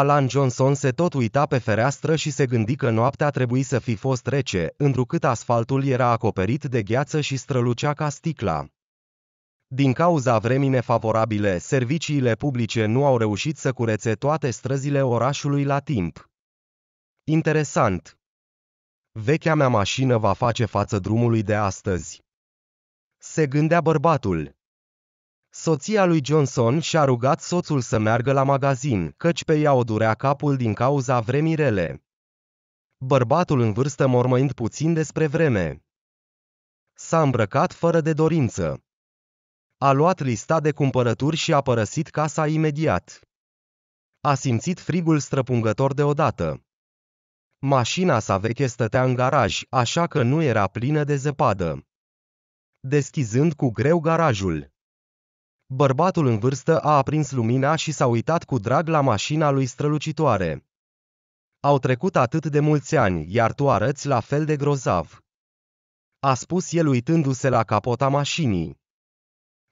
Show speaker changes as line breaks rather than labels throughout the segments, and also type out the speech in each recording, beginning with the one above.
Alan Johnson se tot uita pe fereastră și se gândi că noaptea trebuie să fi fost rece, întrucât asfaltul era acoperit de gheață și strălucea ca sticla. Din cauza vremii nefavorabile, serviciile publice nu au reușit să curețe toate străzile orașului la timp. Interesant. Vechea mea mașină va face față drumului de astăzi. Se gândea bărbatul. Soția lui Johnson și-a rugat soțul să meargă la magazin, căci pe ea o durea capul din cauza vremii rele. Bărbatul în vârstă mormăind puțin despre vreme. S-a îmbrăcat fără de dorință. A luat lista de cumpărături și a părăsit casa imediat. A simțit frigul străpungător deodată. Mașina sa veche stătea în garaj, așa că nu era plină de zăpadă. Deschizând cu greu garajul, Bărbatul în vârstă a aprins lumina și s-a uitat cu drag la mașina lui strălucitoare. Au trecut atât de mulți ani, iar tu arăți la fel de grozav. A spus el uitându-se la capota mașinii.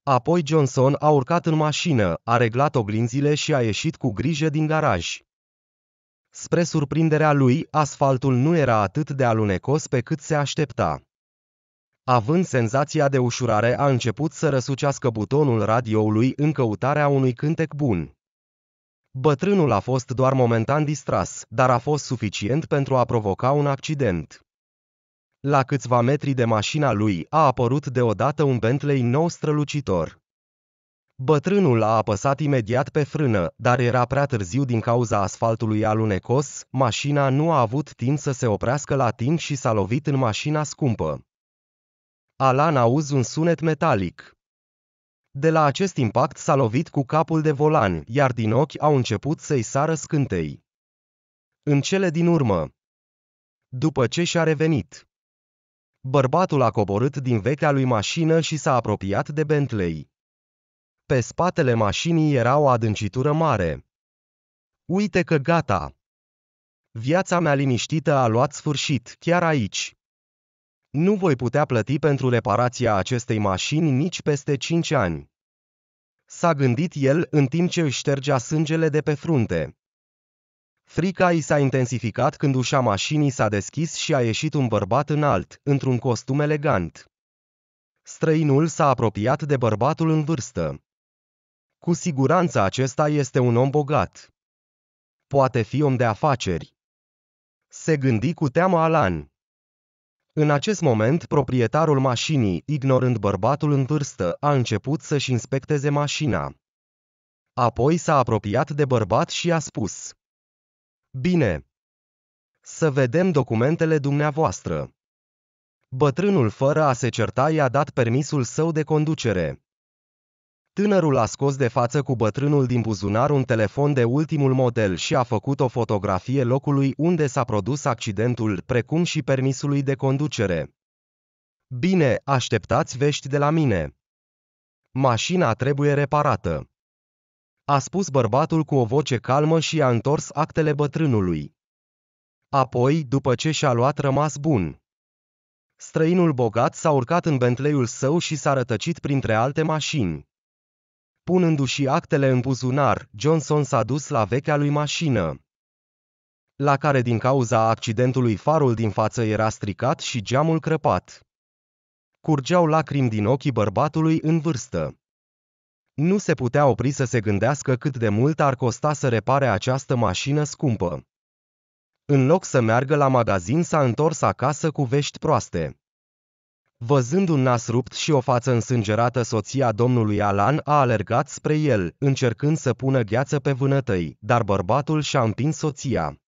Apoi Johnson a urcat în mașină, a reglat oglinzile și a ieșit cu grijă din garaj. Spre surprinderea lui, asfaltul nu era atât de alunecos pe cât se aștepta. Având senzația de ușurare, a început să răsucească butonul radioului în căutarea unui cântec bun. Bătrânul a fost doar momentan distras, dar a fost suficient pentru a provoca un accident. La câțiva metri de mașina lui a apărut deodată un Bentley nou strălucitor. Bătrânul a apăsat imediat pe frână, dar era prea târziu din cauza asfaltului alunecos, mașina nu a avut timp să se oprească la timp și s-a lovit în mașina scumpă. Alan auz un sunet metalic. De la acest impact s-a lovit cu capul de volan, iar din ochi au început să-i sară scântei. În cele din urmă, după ce și-a revenit, bărbatul a coborât din vechea lui mașină și s-a apropiat de Bentley. Pe spatele mașinii era o adâncitură mare. Uite că gata! Viața mea liniștită a luat sfârșit, chiar aici. Nu voi putea plăti pentru reparația acestei mașini nici peste 5 ani. S-a gândit el în timp ce își ștergea sângele de pe frunte. Frica i s-a intensificat când ușa mașinii s-a deschis și a ieșit un bărbat înalt, într-un costum elegant. Străinul s-a apropiat de bărbatul în vârstă. Cu siguranță acesta este un om bogat. Poate fi om de afaceri. Se gândi cu teamă Alan. În acest moment, proprietarul mașinii, ignorând bărbatul în vârstă, a început să-și inspecteze mașina. Apoi s-a apropiat de bărbat și a spus. Bine. Să vedem documentele dumneavoastră. Bătrânul fără a se certa i-a dat permisul său de conducere. Tânărul a scos de față cu bătrânul din buzunar un telefon de ultimul model și a făcut o fotografie locului unde s-a produs accidentul, precum și permisului de conducere. Bine, așteptați vești de la mine. Mașina trebuie reparată. A spus bărbatul cu o voce calmă și a întors actele bătrânului. Apoi, după ce și-a luat rămas bun. Străinul bogat s-a urcat în Bentleyul său și s-a rătăcit printre alte mașini. Punându-și actele în buzunar, Johnson s-a dus la vechea lui mașină, la care din cauza accidentului farul din față era stricat și geamul crăpat. Curgeau lacrimi din ochii bărbatului în vârstă. Nu se putea opri să se gândească cât de mult ar costa să repare această mașină scumpă. În loc să meargă la magazin, s-a întors acasă cu vești proaste. Văzând un nas rupt și o față însângerată, soția domnului Alan a alergat spre el, încercând să pună gheață pe vânătăi, dar bărbatul și-a împins soția.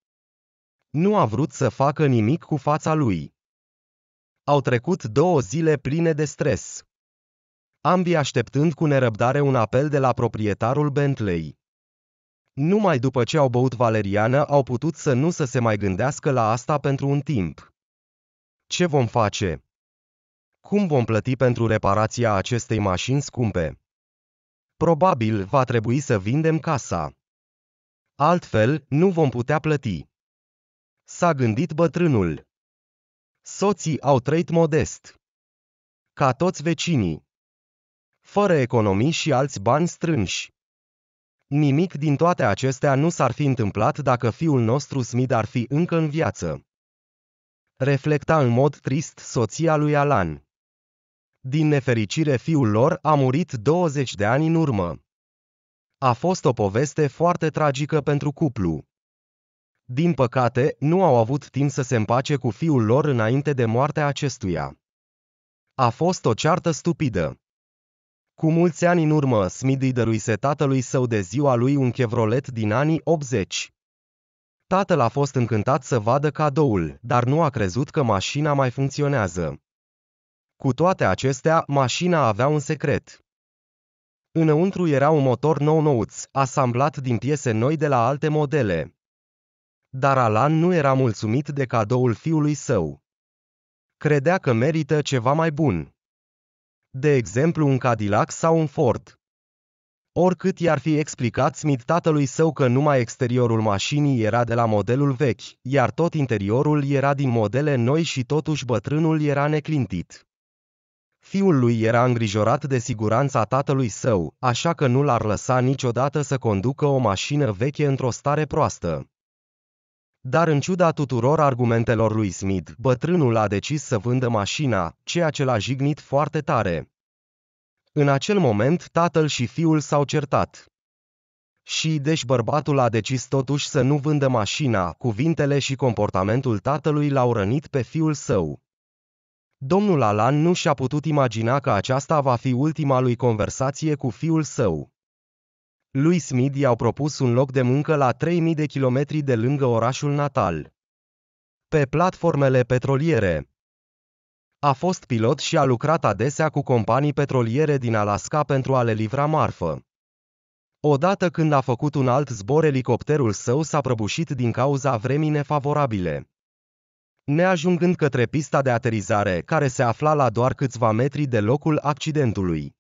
Nu a vrut să facă nimic cu fața lui. Au trecut două zile pline de stres. Ambii așteptând cu nerăbdare un apel de la proprietarul Bentley. Numai după ce au băut valeriană au putut să nu să se mai gândească la asta pentru un timp. Ce vom face? Cum vom plăti pentru reparația acestei mașini scumpe? Probabil va trebui să vindem casa. Altfel, nu vom putea plăti. S-a gândit bătrânul. Soții au trăit modest. Ca toți vecinii. Fără economii și alți bani strânși. Nimic din toate acestea nu s-ar fi întâmplat dacă fiul nostru Smid ar fi încă în viață. Reflecta în mod trist soția lui Alan. Din nefericire fiul lor a murit 20 de ani în urmă. A fost o poveste foarte tragică pentru cuplu. Din păcate, nu au avut timp să se împace cu fiul lor înainte de moartea acestuia. A fost o ceartă stupidă. Cu mulți ani în urmă, Smith îi dăruise tatălui său de ziua lui un Chevrolet din anii 80. Tatăl a fost încântat să vadă cadoul, dar nu a crezut că mașina mai funcționează. Cu toate acestea, mașina avea un secret. Înăuntru era un motor nou-nouț, asamblat din piese noi de la alte modele. Dar Alan nu era mulțumit de cadoul fiului său. Credea că merită ceva mai bun. De exemplu un Cadillac sau un Ford. Oricât i-ar fi explicat Smith tatălui său că numai exteriorul mașinii era de la modelul vechi, iar tot interiorul era din modele noi și totuși bătrânul era neclintit. Fiul lui era îngrijorat de siguranța tatălui său, așa că nu l-ar lăsa niciodată să conducă o mașină veche într-o stare proastă. Dar în ciuda tuturor argumentelor lui Smith, bătrânul a decis să vândă mașina, ceea ce l-a jignit foarte tare. În acel moment, tatăl și fiul s-au certat. Și deci bărbatul a decis totuși să nu vândă mașina, cuvintele și comportamentul tatălui l-au rănit pe fiul său. Domnul Alan nu și-a putut imagina că aceasta va fi ultima lui conversație cu fiul său. Lui Smith i-au propus un loc de muncă la 3000 de kilometri de lângă orașul natal. Pe platformele petroliere. A fost pilot și a lucrat adesea cu companii petroliere din Alaska pentru a le livra marfă. Odată când a făcut un alt zbor, elicopterul său s-a prăbușit din cauza vremii nefavorabile neajungând către pista de aterizare care se afla la doar câțiva metri de locul accidentului.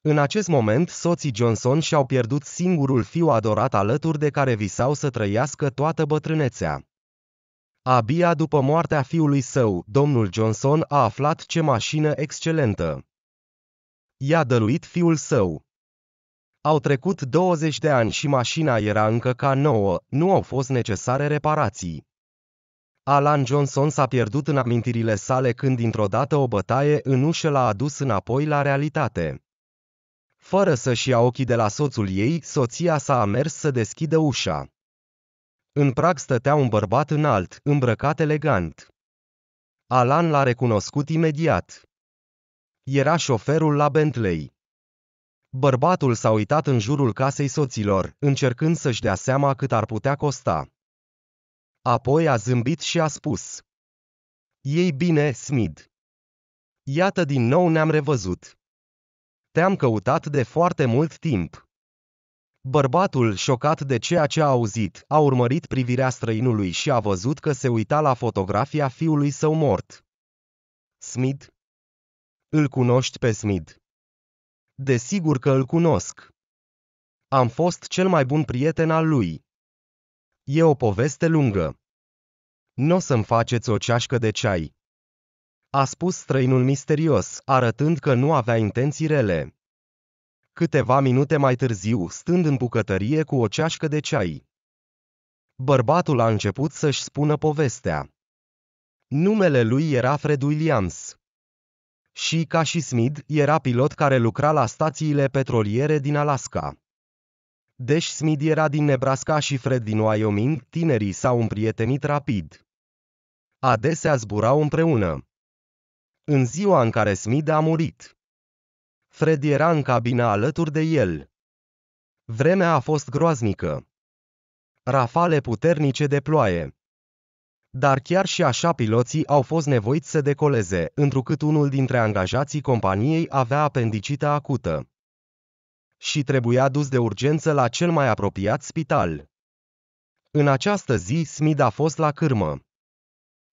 În acest moment, soții Johnson și-au pierdut singurul fiu adorat alături de care visau să trăiască toată bătrânețea. Abia după moartea fiului său, domnul Johnson a aflat ce mașină excelentă. I-a dăluit fiul său. Au trecut 20 de ani și mașina era încă ca nouă, nu au fost necesare reparații. Alan Johnson s-a pierdut în amintirile sale când dintr-o dată o bătaie în ușă l-a adus înapoi la realitate. Fără să-și ia ochii de la soțul ei, soția s-a amers să deschidă ușa. În prag stătea un bărbat înalt, îmbrăcat elegant. Alan l-a recunoscut imediat. Era șoferul la Bentley. Bărbatul s-a uitat în jurul casei soților, încercând să-și dea seama cât ar putea costa. Apoi a zâmbit și a spus. Ei bine, Smid. Iată din nou ne-am revăzut. Te-am căutat de foarte mult timp. Bărbatul, șocat de ceea ce a auzit, a urmărit privirea străinului și a văzut că se uita la fotografia fiului său mort. Smid? Îl cunoști pe Smid? Desigur că îl cunosc. Am fost cel mai bun prieten al lui. E o poveste lungă. Nu o să-mi faceți o ceașcă de ceai. A spus străinul misterios, arătând că nu avea intenții rele. Câteva minute mai târziu, stând în bucătărie cu o ceașcă de ceai. Bărbatul a început să-și spună povestea. Numele lui era Fred Williams. Și, ca și Smith, era pilot care lucra la stațiile petroliere din Alaska. Deci Smith era din Nebraska și Fred din Wyoming, tinerii s-au împrietenit rapid. Adesea zburau împreună. În ziua în care Smith a murit, Fred era în cabina alături de el. Vremea a fost groaznică. Rafale puternice de ploaie. Dar chiar și așa piloții au fost nevoiți să decoleze, întrucât unul dintre angajații companiei avea apendicită acută și trebuia dus de urgență la cel mai apropiat spital. În această zi Smith a fost la cârmă.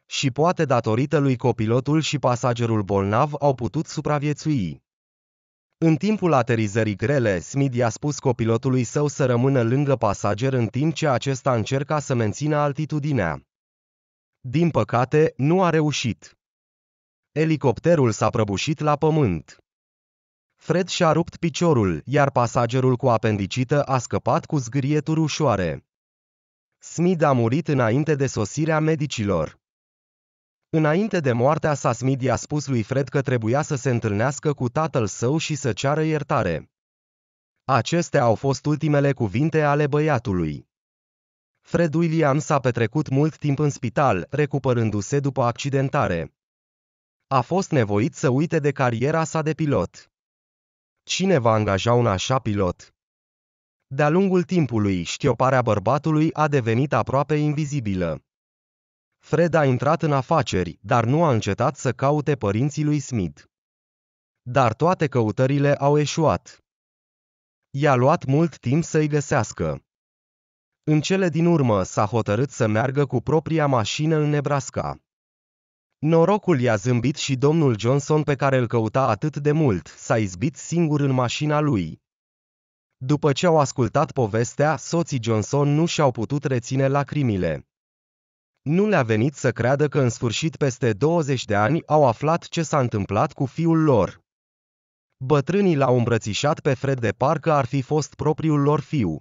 Și poate datorită lui copilotul și pasagerul bolnav au putut supraviețui. În timpul aterizării grele, Smith i-a spus copilotului său să rămână lângă pasager în timp ce acesta încerca să mențină altitudinea. Din păcate, nu a reușit. Elicopterul s-a prăbușit la pământ. Fred și-a rupt piciorul, iar pasagerul cu apendicită a scăpat cu zgârieturi ușoare. Smith a murit înainte de sosirea medicilor. Înainte de moartea sa, Smith i-a spus lui Fred că trebuia să se întâlnească cu tatăl său și să ceară iertare. Acestea au fost ultimele cuvinte ale băiatului. Fred Williams a petrecut mult timp în spital, recuperându-se după accidentare. A fost nevoit să uite de cariera sa de pilot. Cine va angaja un așa pilot? De-a lungul timpului, știoparea bărbatului a devenit aproape invizibilă. Fred a intrat în afaceri, dar nu a încetat să caute părinții lui Smith. Dar toate căutările au eșuat. I-a luat mult timp să-i găsească. În cele din urmă s-a hotărât să meargă cu propria mașină în Nebraska. Norocul i-a zâmbit și domnul Johnson pe care îl căuta atât de mult, s-a izbit singur în mașina lui. După ce au ascultat povestea, soții Johnson nu și-au putut reține lacrimile. Nu le-a venit să creadă că în sfârșit peste 20 de ani au aflat ce s-a întâmplat cu fiul lor. Bătrânii l-au îmbrățișat pe Fred de parcă ar fi fost propriul lor fiu.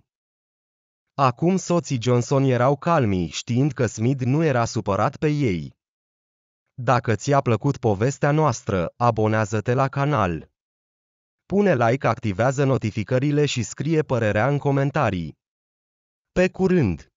Acum soții Johnson erau calmi, știind că Smith nu era supărat pe ei. Dacă ți-a plăcut povestea noastră, abonează-te la canal. Pune like, activează notificările și scrie părerea în comentarii. Pe curând!